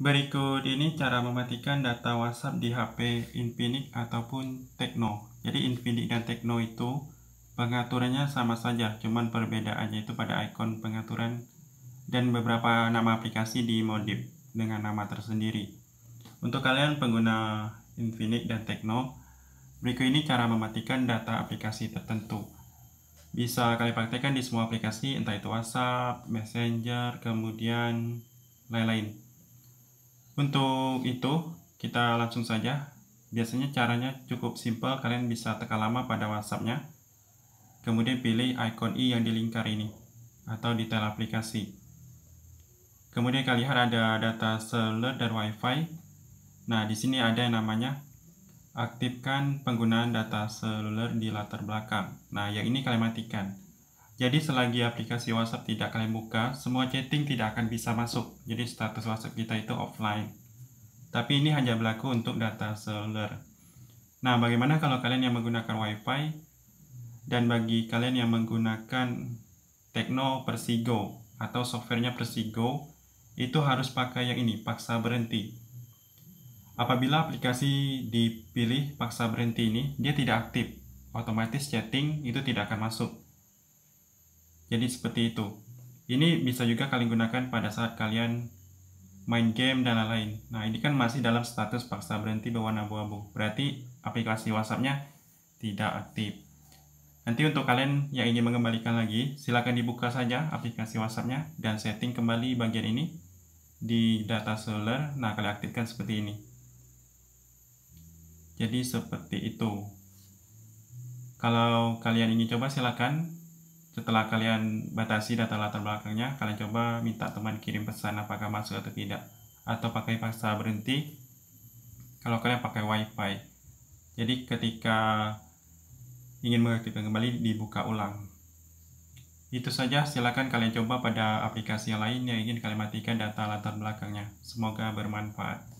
Berikut ini cara mematikan data WhatsApp di HP Infinix ataupun Tecno. Jadi Infinix dan Tecno itu pengaturannya sama saja, cuman perbedaannya itu pada ikon pengaturan dan beberapa nama aplikasi di modif dengan nama tersendiri. Untuk kalian pengguna Infinix dan Tecno, berikut ini cara mematikan data aplikasi tertentu. Bisa kalian praktekkan di semua aplikasi, entah itu WhatsApp, Messenger, kemudian lain-lain. Untuk itu, kita langsung saja. Biasanya caranya cukup simple. kalian bisa tekan lama pada WhatsAppnya, Kemudian pilih icon i yang di lingkar ini, atau detail aplikasi. Kemudian kalian lihat ada data seluler dan wifi. Nah, di sini ada yang namanya aktifkan penggunaan data seluler di latar belakang. Nah, yang ini kalian matikan. Jadi selagi aplikasi WhatsApp tidak kalian buka, semua chatting tidak akan bisa masuk. Jadi status WhatsApp kita itu offline. Tapi ini hanya berlaku untuk data seluler. Nah, bagaimana kalau kalian yang menggunakan WiFi dan bagi kalian yang menggunakan Tekno Persigo atau softwarenya Persigo itu harus pakai yang ini, paksa berhenti. Apabila aplikasi dipilih paksa berhenti ini, dia tidak aktif. Otomatis chatting itu tidak akan masuk. Jadi seperti itu. Ini bisa juga kalian gunakan pada saat kalian main game dan lain-lain. Nah ini kan masih dalam status paksa berhenti berwarna abu-abu. Berarti aplikasi WhatsApp-nya tidak aktif. Nanti untuk kalian yang ingin mengembalikan lagi, silakan dibuka saja aplikasi WhatsApp-nya dan setting kembali bagian ini di data seller. Nah kalian aktifkan seperti ini. Jadi seperti itu. Kalau kalian ingin coba silakan setelah kalian batasi data latar belakangnya, kalian coba minta teman kirim pesan apakah masuk atau tidak. Atau pakai paksa berhenti kalau kalian pakai wifi. Jadi ketika ingin mengaktifkan kembali, dibuka ulang. Itu saja, silakan kalian coba pada aplikasi yang lain yang ingin kalian matikan data latar belakangnya. Semoga bermanfaat.